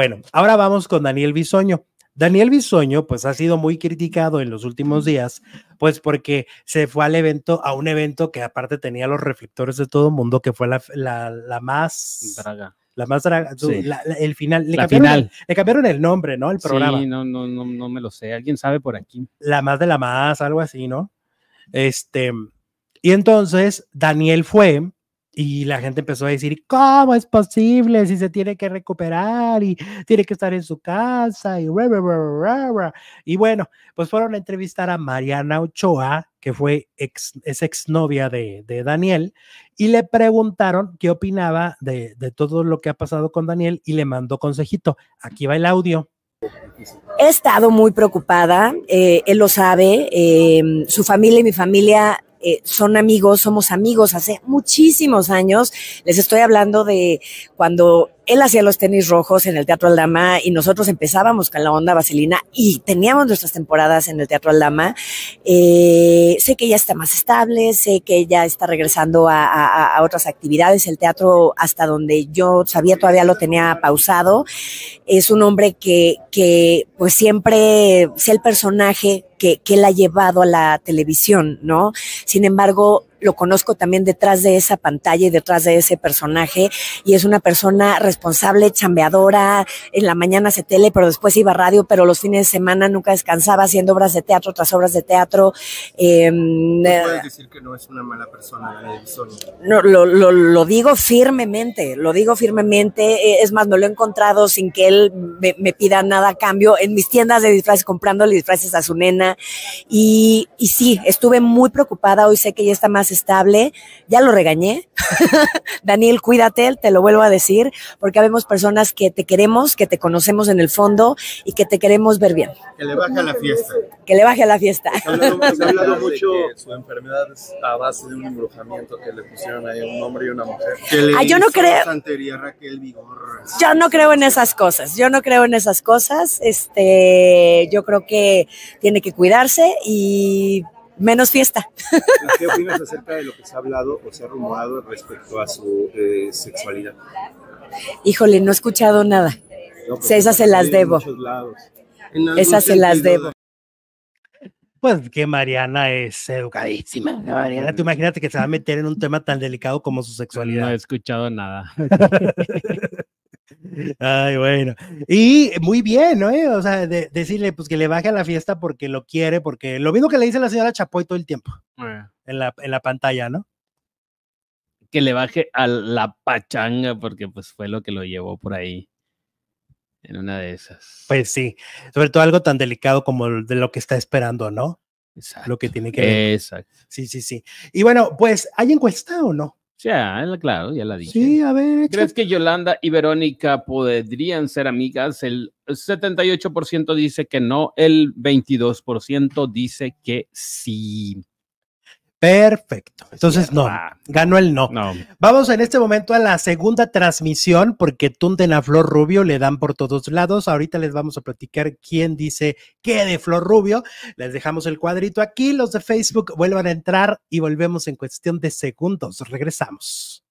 Bueno, ahora vamos con Daniel Bisoño. Daniel Bisoño, pues ha sido muy criticado en los últimos días, pues porque se fue al evento, a un evento que aparte tenía los reflectores de todo el mundo, que fue la, más... Draga. La más draga, el final. Le, la cambiaron, final. cambiaron el nombre, ¿no? El programa. Sí, no, no, no, no me lo sé. ¿Alguien sabe por aquí? La más de la más, algo así, ¿no? Este, y entonces Daniel fue, y la gente empezó a decir, ¿cómo es posible si se tiene que recuperar y tiene que estar en su casa? Y, y bueno, pues fueron a entrevistar a Mariana Ochoa, que fue ex, es exnovia de, de Daniel, y le preguntaron qué opinaba de, de todo lo que ha pasado con Daniel y le mandó consejito. Aquí va el audio. He estado muy preocupada, eh, él lo sabe, eh, su familia y mi familia eh, son amigos, somos amigos hace muchísimos años. Les estoy hablando de cuando él hacía los tenis rojos en el Teatro Aldama y nosotros empezábamos con la onda vaselina y teníamos nuestras temporadas en el Teatro Aldama. Eh, sé que ya está más estable, sé que ya está regresando a, otras actividades. El teatro, hasta donde yo sabía, todavía lo tenía pausado. Es un hombre que, pues siempre sea el personaje que, que él ha llevado a la televisión, ¿no? Sin embargo, lo conozco también detrás de esa pantalla y detrás de ese personaje y es una persona responsable, chambeadora, en la mañana hace tele, pero después iba a radio, pero los fines de semana nunca descansaba haciendo obras de teatro tras obras de teatro. Em, ¿No eh, puedes decir que no es una mala persona, No, lo, digo firmemente, lo digo firmemente, eh, es más, me lo he encontrado sin que él me, pida nada a cambio en mis tiendas de disfraces, comprándole disfraces a su nena y, y sí, estuve muy preocupada, hoy sé que ya está más estable. Ya lo regañé. Daniel, cuídate, te lo vuelvo a decir, porque habemos personas que te queremos, que te conocemos en el fondo y que te queremos ver bien. Que le baje a la fiesta. Que le baje a la fiesta. hablado, hablado mucho. su enfermedad es a base de un embrujamiento que le pusieron ahí a un hombre y una mujer. ah, yo no creo. Santería, Raquel Yo no creo en esas cosas. Yo no creo en esas cosas. Este, yo creo que tiene que cuidarse y menos fiesta. ¿Qué opinas acerca de lo que se ha hablado o se ha rumorado respecto a su eh, sexualidad? Híjole, no he escuchado nada. Pues, esas se las debo. Esas se las debo. Pues que Mariana es educadísima. Mariana, tú imagínate que se va a meter en un tema tan delicado como su sexualidad. No he escuchado nada. Ay, bueno. Y muy bien, ¿no? O sea, decirle pues que le baje a la fiesta porque lo quiere, porque lo mismo que le dice la señora Chapoy todo el tiempo en, la, pantalla, ¿no? Que le baje a la pachanga porque pues fue lo que lo llevó por ahí en una de esas. Pues sí, sobre todo algo tan delicado como de lo que está esperando, ¿no? Exacto. Lo que tiene que ver. Exacto. Sí, sí, sí. Y bueno, pues, ¿hay encuesta o no? Ya, claro, ya la dije. Sí, a ver. ¿Crees que Yolanda y Verónica podrían ser amigas? El 78% dice que no, el 22% dice que sí. Perfecto. Entonces, no, ah. ganó el no. Vamos en este momento a la segunda transmisión porque tunden a Flor Rubio, le dan por todos lados. Ahorita les vamos a platicar quién dice qué de Flor Rubio. Les dejamos el cuadrito aquí. Los de Facebook vuelvan a entrar y volvemos en cuestión de segundos. Regresamos.